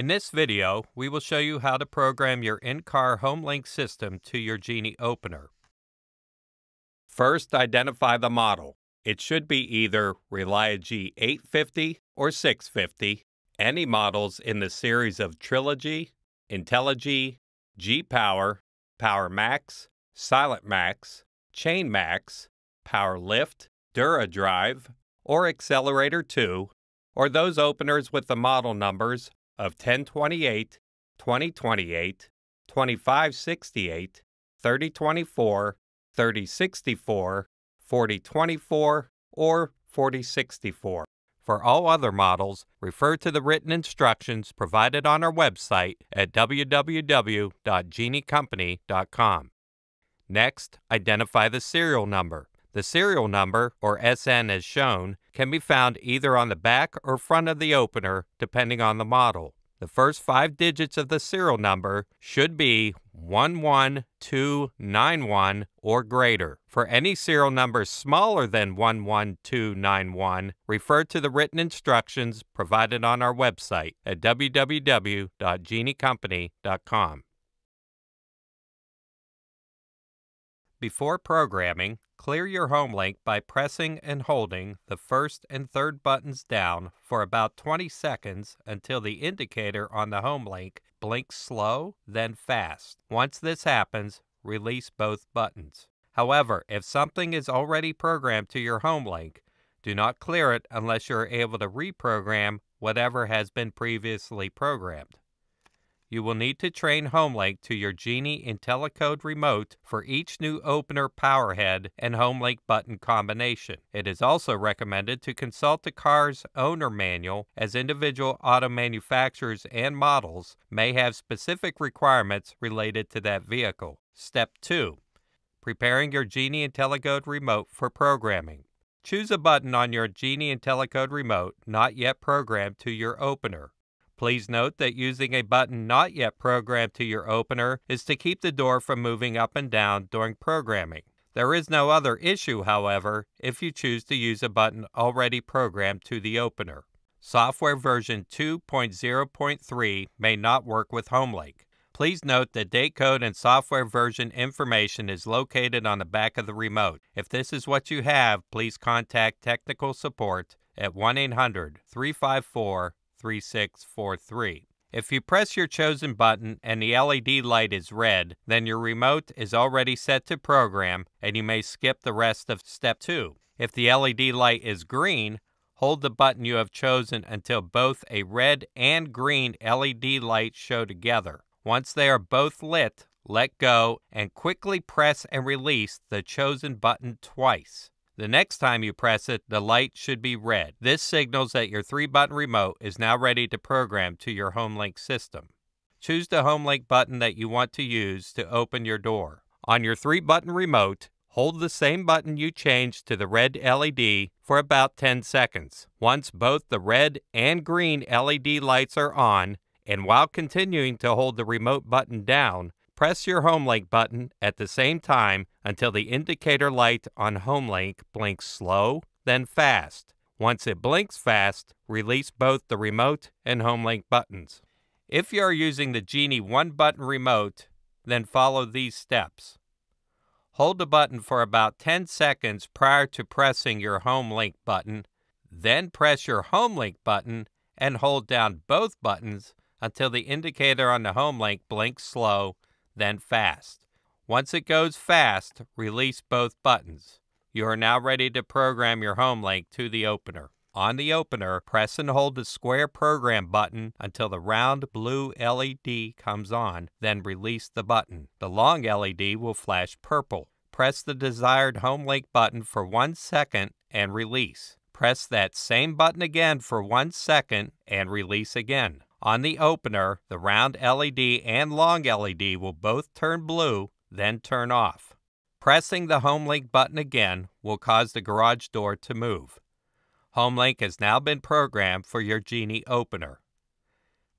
In this video, we will show you how to program your in-car HomeLink system to your Genie opener. First, identify the model. It should be either Relia G850 or 650, any models in the series of Trilogy, IntelliG, G-Power, Power Max, Silent Max, Chain Max, Power Lift, Dura Drive, or Accelerator 2, or those openers with the model numbers of 1028, 2028, 2568, 3024, 3064, 4024, or 4064. For all other models, refer to the written instructions provided on our website at www.geniecompany.com. Next, identify the serial number. The serial number, or SN as shown, can be found either on the back or front of the opener, depending on the model. The first five digits of the serial number should be 11291 or greater. For any serial number smaller than 11291, refer to the written instructions provided on our website at www.geniecompany.com. Before programming, Clear your home link by pressing and holding the first and third buttons down for about 20 seconds until the indicator on the home link blinks slow, then fast. Once this happens, release both buttons. However, if something is already programmed to your home link, do not clear it unless you are able to reprogram whatever has been previously programmed you will need to train Homelink to your Genie IntelliCode remote for each new opener powerhead, and Homelink button combination. It is also recommended to consult the car's owner manual as individual auto manufacturers and models may have specific requirements related to that vehicle. Step 2. Preparing your Genie IntelliCode remote for programming. Choose a button on your Genie IntelliCode remote not yet programmed to your opener. Please note that using a button not yet programmed to your opener is to keep the door from moving up and down during programming. There is no other issue, however, if you choose to use a button already programmed to the opener. Software version 2.0.3 may not work with HomeLink. Please note that code and software version information is located on the back of the remote. If this is what you have, please contact technical support at 1 800 354 3643. If you press your chosen button and the LED light is red, then your remote is already set to program and you may skip the rest of step 2. If the LED light is green, hold the button you have chosen until both a red and green LED light show together. Once they are both lit, let go and quickly press and release the chosen button twice. The next time you press it, the light should be red. This signals that your three-button remote is now ready to program to your HomeLink system. Choose the HomeLink button that you want to use to open your door. On your three-button remote, hold the same button you changed to the red LED for about 10 seconds. Once both the red and green LED lights are on, and while continuing to hold the remote button down, Press your Home Link button at the same time until the indicator light on Home Link blinks slow, then fast. Once it blinks fast, release both the remote and Home Link buttons. If you are using the Genie one-button remote, then follow these steps. Hold the button for about 10 seconds prior to pressing your Home Link button, then press your Home Link button and hold down both buttons until the indicator on the Home Link blinks slow then fast. Once it goes fast, release both buttons. You are now ready to program your home link to the opener. On the opener, press and hold the square program button until the round blue LED comes on, then release the button. The long LED will flash purple. Press the desired home link button for one second and release. Press that same button again for one second and release again. On the opener, the round LED and long LED will both turn blue, then turn off. Pressing the HomeLink button again will cause the garage door to move. HomeLink has now been programmed for your Genie opener.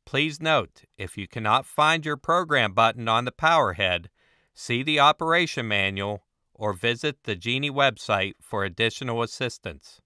Please note, if you cannot find your program button on the power head, see the operation manual or visit the Genie website for additional assistance.